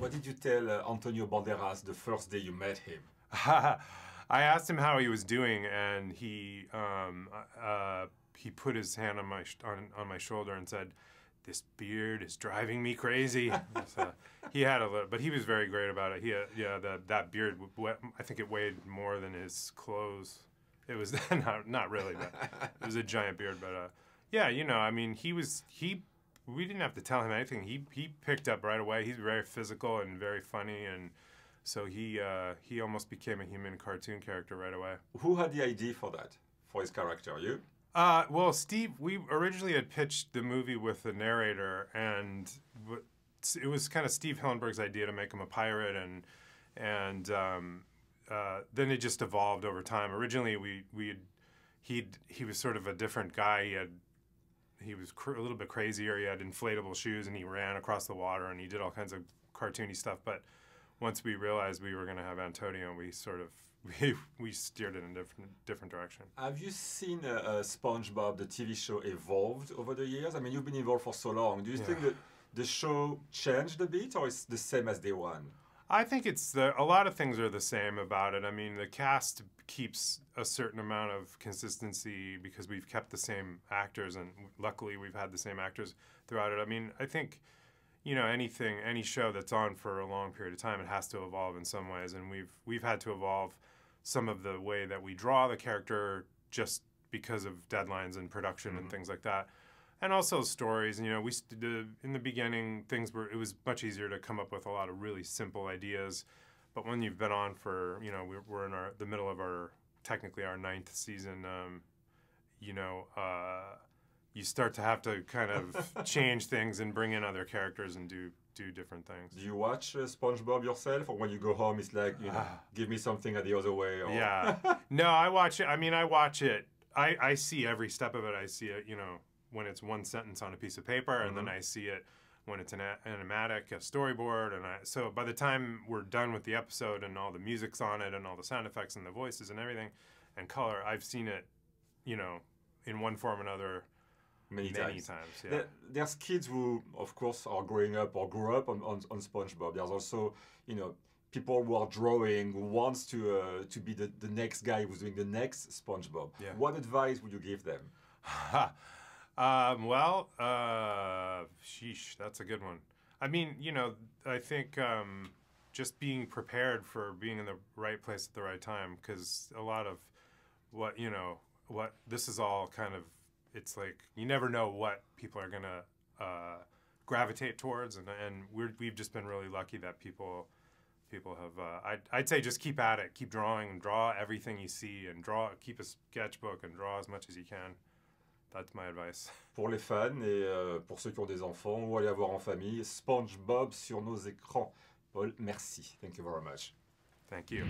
What did you tell uh, Antonio Banderas the first day you met him? I asked him how he was doing, and he um, uh, uh he put his hand on my on, on, my shoulder and said, "This beard is driving me crazy." so he had a little, but he was very great about it. He had, uh, yeah, that that beard I think it weighed more than his clothes. It was not not really, but it was a giant beard. But uh, yeah, you know, I mean, he was he we didn't have to tell him anything. He he picked up right away. He's very physical and very funny, and so he uh, he almost became a human cartoon character right away. Who had the idea for that for his character? You? Uh, well, Steve. We originally had pitched the movie with the narrator, and it was kind of Steve Hillenberg's idea to make him a pirate, and and um, uh, then it just evolved over time. Originally, we we he he was sort of a different guy. He had he was cr- a little bit crazier. He had inflatable shoes and he ran across the water and he did all kinds of cartoony stuff. But once we realized we were going to have Antonio, we sort of we, we steered it in a different different direction. Have you seen uh, uh, SpongeBob, the TV show, evolved over the years? I mean, you've been involved for so long. Do you yeah. think that the show changed a bit, or it's the same as day one? I think it's the a lot of things are the same about it. I mean, the cast keeps a certain amount of consistency because we've kept the same actors, and luckily we've had the same actors throughout it. I mean, I think you know anything any show that's on for a long period of time it has to evolve in some ways and we've we've had to evolve some of the way that we draw the character just because of deadlines and production mm -hmm. and mm-hmm. things like that and also stories. You know, we the, in the beginning things were it was much easier to come up with a lot of really simple ideas, but when you've been on for you know we're, we're in our the middle of our technically our ninth season, um, you know. Uh, you start to have to kind of change things and bring in other characters and do do different things. Do you watch uh, SpongeBob yourself, or when you go home, it's like, you know, give me something at the other way? Or... Yeah. no, I watch it. I mean, I watch it. I, I see every step of it. I see it, you know, when it's one sentence on a piece of paper, mm-hmm. and then mm-hmm. I see it when it's an animatic, a storyboard, and I, so by the time we're done with the episode and all the music's on it and all the sound effects and the voices and everything and color, I've seen it, you know, in one form or another. Many, many times. times yeah. There's kids who, of course, are growing up or grew up on, on, on SpongeBob. There's also, you know, people who are drawing who wants to uh, to be the, the next guy who's doing the next SpongeBob. Yeah. What advice would you give them? Um, well, uh, sheesh, that's a good one. I mean, you know, I think um, just being prepared for being in the right place at the right time, because a lot of what you know, what this is all kind of, it's like you never know what people are gonna uh, gravitate towards, and and we have just been really lucky that people people have. Uh, I'd, I'd say just keep at it, keep drawing, and draw everything you see, and draw, keep a sketchbook, and draw as much as you can. That's my advice. Pour les fans et euh, pour ceux qui ont des enfants ou aller voir en famille, SpongeBob sur nos écrans. Paul, merci. Thank you very much. Thank you.